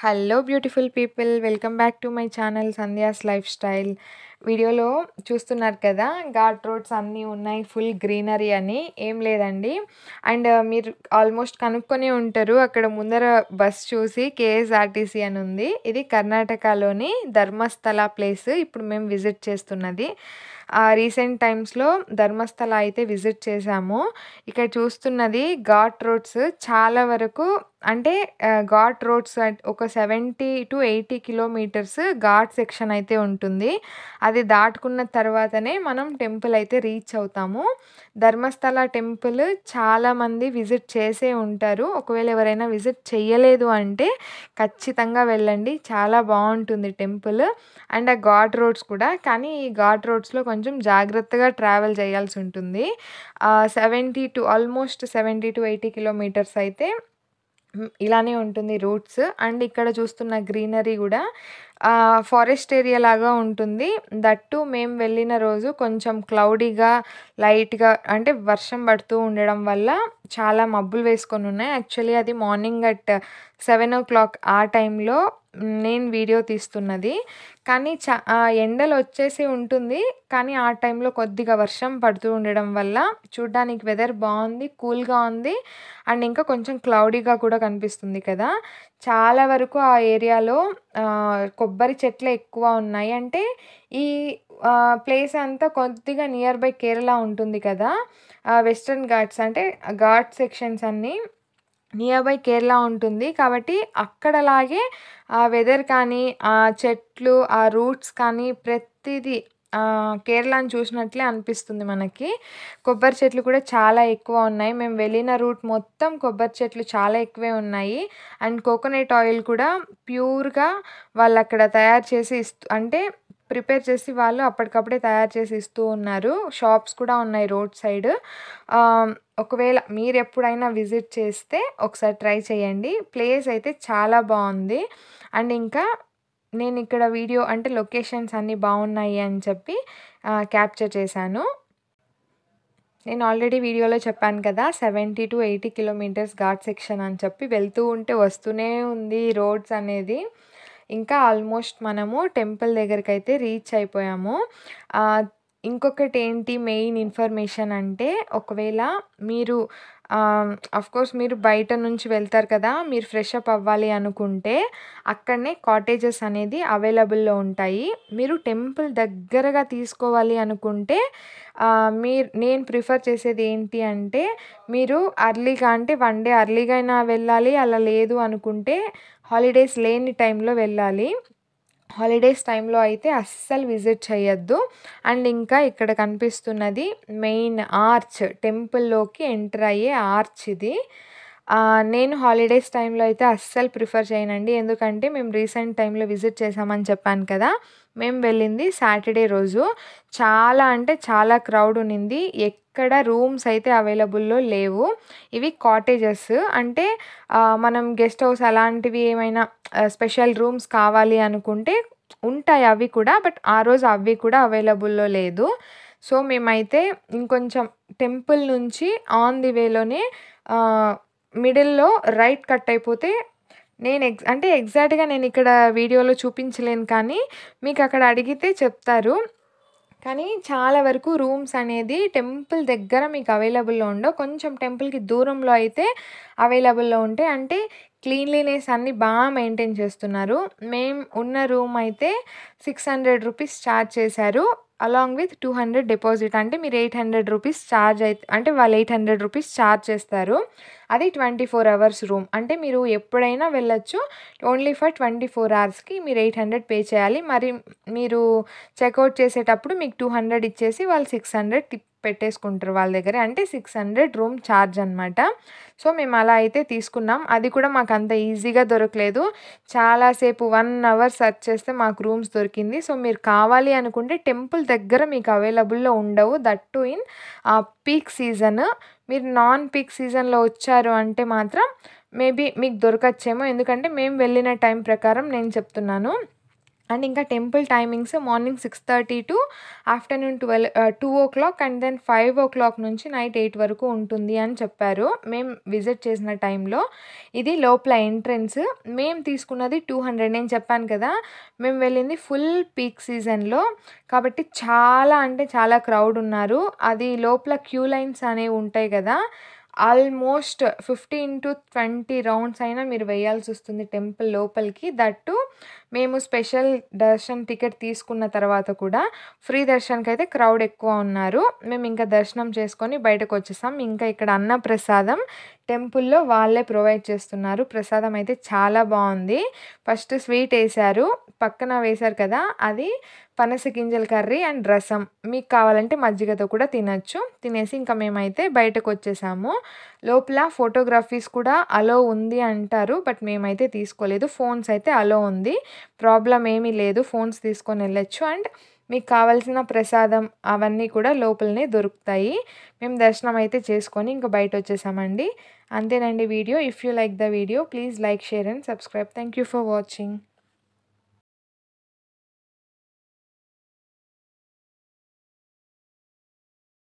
Hello beautiful people, welcome back to my channel Sandhya's Lifestyle. వీడియోలో చూస్తున్నారు కదా ghat roads అన్నీ ఉన్నాయి ఫుల్ గ్రీనరీ అని ఏం లేదండి అండ్ మీరు ఆల్మోస్ట్ కనుక్కొని ఉంటారు అక్కడ ముందర బస్ చూసి కేఎస్ఆర్టీసీ అని ఉంది ఇది కర్ణాటకలోని ధర్మస్థల ప్లేస్ ఇప్పుడు మేము విజిట్ చేస్తున్నది రీసెంట్ టైమ్స్లో ధర్మస్థల అయితే విజిట్ చేశాము ఇక్కడ చూస్తున్నది ఘాట్ రోడ్స్ చాలా వరకు అంటే ఘాట్ రోడ్స్ ఒక seventy to eighty kilometres ghat section అయితే ఉంటుంది అది అది దాటుకున్న తర్వాతనే మనం టెంపుల్ అయితే రీచ్ అవుతాము ధర్మస్థల టెంపుల్ చాలామంది విజిట్ చేసే ఉంటారు ఒకవేళ ఎవరైనా విజిట్ చేయలేదు అంటే ఖచ్చితంగా వెళ్ళండి చాలా బాగుంటుంది టెంపుల్ అండ్ ఆ ఘాట్ రోడ్స్ కూడా కానీ ఈ ఘాట్ రోడ్స్లో కొంచెం జాగ్రత్తగా ట్రావెల్ చేయాల్సి ఉంటుంది seventy to almost seventy to eighty kilometres అయితే ఇలానే ఉంటుంది రూట్స్ అండ్ ఇక్కడ చూస్తున్న గ్రీనరీ కూడా ఫారెస్ట్ ఏరియా లాగా ఉంటుంది దట్టు మేము వెళ్ళిన రోజు కొంచెం క్లౌడీగా లైట్గా అంటే వర్షం పడుతూ ఉండడం వల్ల చాలా మబ్బులు వేసుకొని ఉన్నాయి యాక్చువల్లీ అది morning at seven o'clock ఆ టైంలో నేను వీడియో తీస్తున్నది కానీ చా ఎండలు వచ్చేసి ఉంటుంది కానీ ఆ టైంలో కొద్దిగా వర్షం పడుతూ ఉండడం వల్ల చూడ్డానికి వెదర్ బాగుంది కూల్గా ఉంది అండ్ ఇంకా కొంచెం క్లౌడీగా కూడా కనిపిస్తుంది కదా చాలా వరకు ఆ ఏరియాలో కొబ్బరి చెట్లు ఎక్కువ ఉన్నాయి అంటే ఈ ప్లేస్ అంతా కొద్దిగా నియర్ బై కేరళ ఉంటుంది కదా వెస్ట్రన్ ఘాట్స్ అంటే ఘాట్ సెక్షన్స్ అన్నీ నియర్ బై కేరళ ఉంటుంది కాబట్టి అక్కడలాగే ఆ వెదర్ కానీ ఆ చెట్లు ఆ రూట్స్ కానీ ప్రతిదీ కేరళను చూసినట్లే అనిపిస్తుంది మనకి కొబ్బరి చెట్లు కూడా చాలా ఎక్కువ ఉన్నాయి మేము వెళ్ళిన రూట్ మొత్తం కొబ్బరి చెట్లు చాలా ఎక్కువే ఉన్నాయి అండ్ కోకోనట్ ఆయిల్ కూడా ప్యూర్గా వాళ్ళు అక్కడ తయారు చేసి ఇస్తూ అంటే ప్రిపేర్ చేసి వాళ్ళు అప్పటికప్పుడే తయారు చేసి ఇస్తూ ఉన్నారు షాప్స్ కూడా ఉన్నాయి రోడ్ సైడ్ ఒకవేళ మీరు ఎప్పుడైనా విజిట్ చేస్తే ఒకసారి ట్రై చేయండి ప్లేస్ అయితే చాలా బాగుంది అండ్ ఇంకా నేను ఇక్కడ వీడియో అంటే లొకేషన్స్ అన్నీ బాగున్నాయి అని చెప్పి క్యాప్చర్ చేశాను నేను ఆల్రెడీ వీడియోలో చెప్పాను కదా seventy to eighty kilometres ghat section అని చెప్పి వెళ్తూ ఉంటే వస్తూనే ఉంది రోడ్స్ అనేది ఇంకా ఆల్మోస్ట్ మనము టెంపుల్ దగ్గరికి అయితే రీచ్ అయిపోయాము ఇంకొకటి ఏంటి మెయిన్ ఇన్ఫర్మేషన్ అంటే ఒకవేళ మీరు కోర్స్ మీరు బయట నుంచి వెళ్తారు కదా మీరు ఫ్రెషప్ అవ్వాలి అనుకుంటే అక్కడనే కాటేజెస్ అనేది అవైలబుల్లో ఉంటాయి మీరు టెంపుల్ దగ్గరగా తీసుకోవాలి అనుకుంటే మీరు నేను ప్రిఫర్ చేసేది ఏంటి అంటే మీరు అర్లీగా అంటే వన్ డే అర్లీగా అయినా వెళ్ళాలి అలా లేదు అనుకుంటే హాలిడేస్ లేని టైంలో వెళ్ళాలి హాలిడేస్ టైంలో అయితే అస్సలు విజిట్ చేయొద్దు అండ్ ఇంకా ఇక్కడ కనిపిస్తున్నది మెయిన్ ఆర్చ్ టెంపుల్లోకి ఎంటర్ అయ్యే ఆర్చ్ ఇది నేను హాలిడేస్ టైంలో అయితే అస్సలు ప్రిఫర్ చేయనండి ఎందుకంటే మేము రీసెంట్ టైంలో విజిట్ చేసామని చెప్పాను కదా మేము వెళ్ళింది సాటర్డే రోజు చాలా అంటే చాలా క్రౌడ్ ఉన్నింది ఇక్కడ రూమ్స్ అయితే అవైలబుల్లో లేవు ఇవి కాటేజెస్ అంటే మనం గెస్ట్ హౌస్ అలాంటివి ఏమైనా స్పెషల్ రూమ్స్ కావాలి అనుకుంటే ఉంటాయి అవి కూడా బట్ ఆ రోజు అవి కూడా అవైలబుల్లో లేదు సో మేమైతే ఇంకొంచెం టెంపుల్ నుంచి ఆన్ ది వేలోనే మిడిల్లో రైట్ కట్ అయిపోతే నేను ఎగ్ అంటే ఎగ్జాక్ట్గా నేను ఇక్కడ వీడియోలో చూపించలేను కానీ మీకు అక్కడ అడిగితే చెప్తారు కానీ చాలా వరకు రూమ్స్ అనేది టెంపుల్ దగ్గర మీకు అవైలబుల్లో ఉండవు కొంచెం టెంపుల్కి దూరంలో అయితే అవైలబుల్లో ఉంటాయి అంటే క్లీన్లీనెస్ అన్ని బాగా మెయింటైన్ చేస్తున్నారు మేము ఉన్న రూమ్ అయితే సిక్స్ హండ్రెడ్ రూపీస్ ఛార్జ్ చేశారు along with two hundred deposit అంటే మీరు ఎయిట్ హండ్రెడ్ రూపీస్ ఛార్జ్ అయితే అంటే వాళ్ళు ఎయిట్ హండ్రెడ్ రూపీస్ ఛార్జ్ చేస్తారు అది ట్వంటీ ఫోర్ అవర్స్ రూమ్ అంటే మీరు ఎప్పుడైనా వెళ్ళొచ్చు ఓన్లీ ఫర్ ట్వంటీ ఫోర్ అవర్స్కి మీరు ఎయిట్ హండ్రెడ్ పే చేయాలి మరి మీరు చెక్అవుట్ చేసేటప్పుడు మీకు టూ హండ్రెడ్ ఇచ్చేసి వాళ్ళు సిక్స్ హండ్రెడ్ పెట్టేసుకుంటారు వాళ్ళ దగ్గర అంటే సిక్స్ హండ్రెడ్ రూమ్ ఛార్జ్ అనమాట సో మేము అలా అయితే తీసుకున్నాం అది కూడా మాకు అంత ఈజీగా దొరకలేదు చాలాసేపు వన్ అవర్ సర్చ్ చేస్తే మాకు రూమ్స్ దొరికింది సో మీరు కావాలి అనుకుంటే టెంపుల్ దగ్గర మీకు అవైలబుల్లో ఉండవు that too in peak season మీరు నాన్ పీక్ సీజన్లో వచ్చారు అంటే మాత్రం మేబీ మీకు దొరకచ్చేమో ఎందుకంటే మేము వెళ్ళిన టైం ప్రకారం నేను చెప్తున్నాను అండ్ ఇంకా temple timings morning six thirty to afternoon twelve two o'clock and then five o'clock నుంచి నైట్ ఎయిట్ వరకు ఉంటుంది అని చెప్పారు మేము విజిట్ చేసిన టైంలో ఇది లోపల ఎంట్రన్స్ మేము తీసుకున్నది టూ హండ్రెడ్ నేను చెప్పాను కదా మేము వెళ్ళింది ఫుల్ పీక్ సీజన్లో కాబట్టి చాలా అంటే చాలా క్రౌడ్ ఉన్నారు అది లోపల క్యూ లైన్స్ అనేవి ఉంటాయి కదా almost fifteen to twenty rounds అయినా మీరు వేయాల్సి వస్తుంది టెంపుల్ లోపలికి దట్టు మేము స్పెషల్ దర్శన్ టికెట్ తీసుకున్న తర్వాత కూడా ఫ్రీ దర్శన్కి అయితే క్రౌడ్ ఎక్కువ ఉన్నారు మేము ఇంకా దర్శనం చేసుకొని బయటకు వచ్చేసాం ఇంకా ఇక్కడ అన్న ప్రసాదం టెంపుల్లో వాళ్ళే ప్రొవైడ్ చేస్తున్నారు ప్రసాదం అయితే చాలా బాగుంది ఫస్ట్ స్వీట్ వేశారు పక్కన వేశారు కదా అది పనస గింజల కర్రీ అండ్ రసం మీకు కావాలంటే మజ్జిగతో కూడా తినచ్చు తినేసి ఇంకా మేమైతే బయటకు వచ్చేసాము లోపల ఫోటోగ్రఫీస్ కూడా అలో ఉంది అంటారు బట్ మేమైతే తీసుకోలేదు ఫోన్స్ అయితే అలో ఉంది ప్రాబ్లం ఏమీ లేదు ఫోన్స్ తీసుకొని వెళ్ళచ్చు అండ్ మీకు కావాల్సిన ప్రసాదం అవన్నీ కూడా లోపలనే దొరుకుతాయి మేము దర్శనం అయితే చేసుకొని ఇంకా బయట వచ్చేసామండి అంతేనండి video if you like the video please like share and subscribe thank you for watching